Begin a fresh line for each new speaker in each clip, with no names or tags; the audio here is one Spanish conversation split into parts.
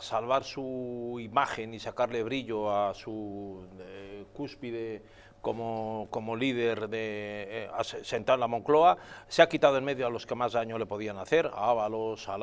Salvar su imagen y sacarle brillo a su eh, cúspide como, líder de eh, sentar la Moncloa, se ha quitado en medio a los que más daño le podían hacer, a Ábalos, a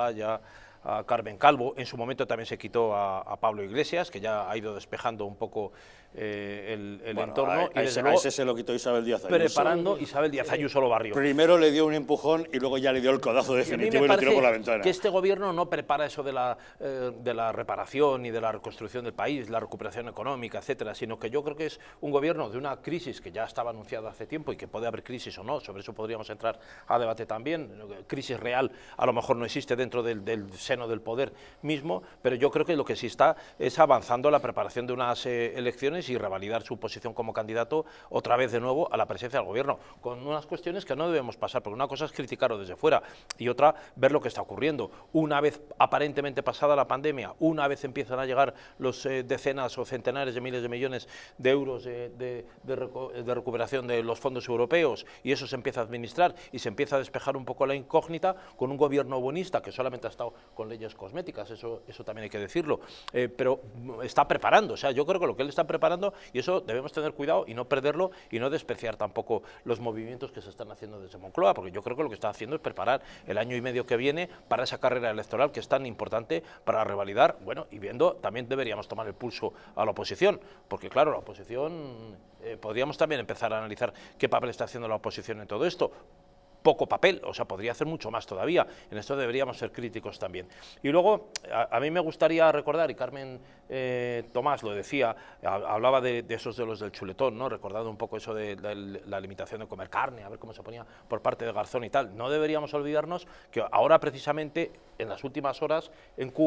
a Carmen Calvo, en su momento también se quitó a, Pablo Iglesias, que ya ha ido despejando un poco eh, el, entorno. A, ese, luego, ese, se lo quitó Isabel Díaz Ayuso. Preparando Isabel Díaz Ayuso lo barrio. Primero le dio un empujón y luego ya le dio el codazo definitivo y, lo tiró por la ventana. que este gobierno no prepara eso de la, eh, de la reparación y de la reconstrucción del país, la recuperación económica, etcétera, sino que yo creo que es un gobierno de una crisis que ya estaba anunciada hace tiempo y que puede haber crisis o no, sobre eso podríamos entrar a debate también. Crisis real a lo mejor no existe dentro del, del del poder mismo, pero yo creo que lo que sí está es avanzando la preparación de unas eh, elecciones y revalidar su posición como candidato otra vez de nuevo a la presencia del gobierno, con unas cuestiones que no debemos pasar, porque una cosa es criticarlo desde fuera y otra ver lo que está ocurriendo. Una vez aparentemente pasada la pandemia, una vez empiezan a llegar los eh, decenas o centenares de miles de millones de euros de, de recuperación de los fondos europeos y eso se empieza a administrar y se empieza a despejar un poco la incógnita con un gobierno bonista que solamente ha estado con leyes cosméticas, eso, eso también hay que decirlo, eh, pero está preparando, o sea, yo creo que lo que él está preparando, y eso debemos tener cuidado y no perderlo y no despreciar tampoco los movimientos que se están haciendo desde Moncloa, porque yo creo que lo que está haciendo es preparar el año y medio que viene para esa carrera electoral que es tan importante para revalidar, bueno, y viendo, también deberíamos tomar el pulso a la oposición, porque claro, la oposición, eh, podríamos también empezar a analizar qué papel está haciendo la oposición en todo esto, poco papel, o sea, podría hacer mucho más todavía. En esto deberíamos ser críticos también. Y luego, a, mí me gustaría recordar, y Carmen eh, Tomás lo decía, hablaba de, esos de los del chuletón, ¿no? recordando un poco eso de, la limitación de comer carne, a ver cómo se ponía por parte de Garzón y tal. No deberíamos olvidarnos que ahora precisamente, en las últimas horas, en Cuba,